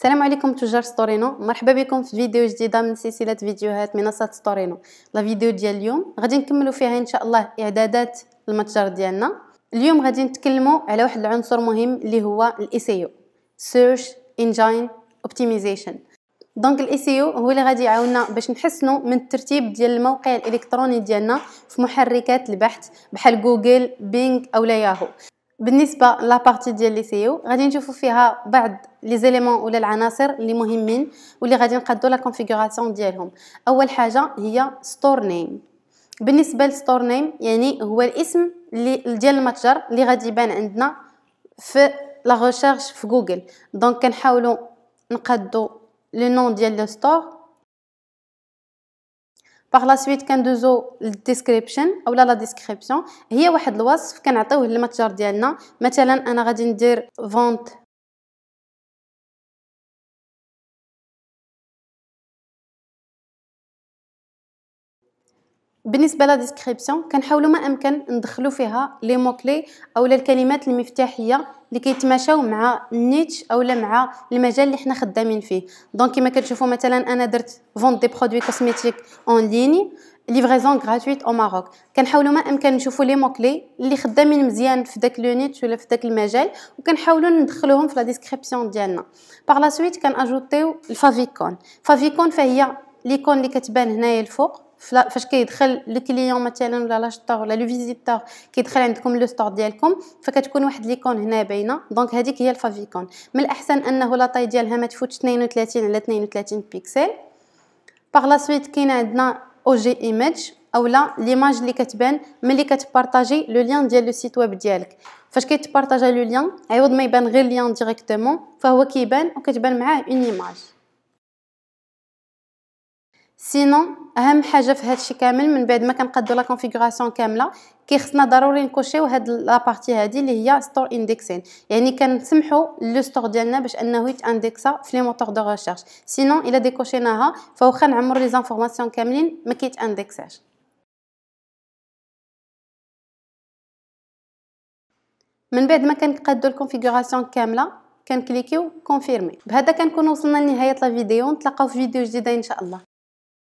السلام عليكم تجار ستورينو مرحبا بكم في فيديو جديده من سلسله فيديوهات منصه ستورينو لا فيديو ديال اليوم غادي نكملوا فيها ان شاء الله اعدادات المتجر ديالنا اليوم غادي نتكلموا على واحد العنصر مهم اللي هو الايسيو سيرش انجين اوبتيمايزيشن دونك الايسيو هو اللي غادي يعاوننا باش نحسنوا من الترتيب ديال الموقع الالكتروني ديالنا في محركات البحث بحال جوجل بينغ اولا ياهو بالنسبه بارتي ديال لي سيو غادي نشوفوا فيها بعض لي زيليمون ولا العناصر اللي مهمين واللي غادي نقادو لا كونفيغوراسيون ديالهم اول حاجه هي ستور نيم بالنسبه للستور نيم يعني هو الاسم اللي ديال المتجر اللي غادي يبان عندنا في لا ريشيرش في جوجل دونك كنحاولوا نقادو لو نون ديال لو ستور باغ لا سويت كندوزو للديسكريبشن اولا لا ديسكريبسيون هي واحد الوصف كنعطيوه للمتجر ديالنا مثلا انا غادي ندير فونت بالنسبه لا ديسكريبسيون كنحاولوا ما امكن ندخلوا فيها لي موكلي اولا الكلمات المفتاحيه اللي كيتماشاو مع النيتش اولا مع المجال اللي حنا خدامين فيه دونك كما كتشوفوا مثلا انا درت فون دي برودوي كوزميتيك اون ليني ليفريزون غراتويت او ماروك كنحاولوا ما امكن نشوفوا لي موكلي اللي خدامين مزيان في داك لو نيتش ولا في داك المجال وكنحاولوا ندخلوهم في لا ديسكريبسيون ديالنا باغ لا سويت كناجوتيو الفافيكون فافيكون فهي ليكون اللي كتبان هنايا الفوق فاش كيدخل كليون مثلا ولا لاشطور ولا لو فيزيتور كيدخل عندكم لو ستور ديالكم فكتكون واحد ليكون هنا باينه دونك هذيك هي الفافيكون من الاحسن انه لا طاي ديالها ما تفوتش 32 على 32 بيكسل باغ لا سويت كاين عندنا او جي ايماج اولا ليماج اللي كتبان ملي كتبارطاجي لو ليان ديال لو سيت ويب ديالك فاش كيتبارطاجا لو ليان عوض ما يبان غير ليان ديريكتومون فهو كيبان وكتبان معاه اون ايماج سينون اهم حاجه في هادشي كامل من بعد ما كنقادو لا كونفيغوراسيون كامله كيخصنا ضروري نكوشيو هاد لابارتي هادي اللي هي ستور اندكسين يعني كنسمحوا لو ستور ديالنا باش انه يتاندكسا في لي موتور دو ريشيرش سينون الا ديكوشيناها فواخا نعمر لي زانفورماسيون كاملين ما كيتاندكساش من بعد ما كنقادو الكونفيغوراسيون كامله كنكليكيو كونفيرمي بهذا كنكون وصلنا لنهايه لا فيديو نتلاقاو في فيديو جديده ان شاء الله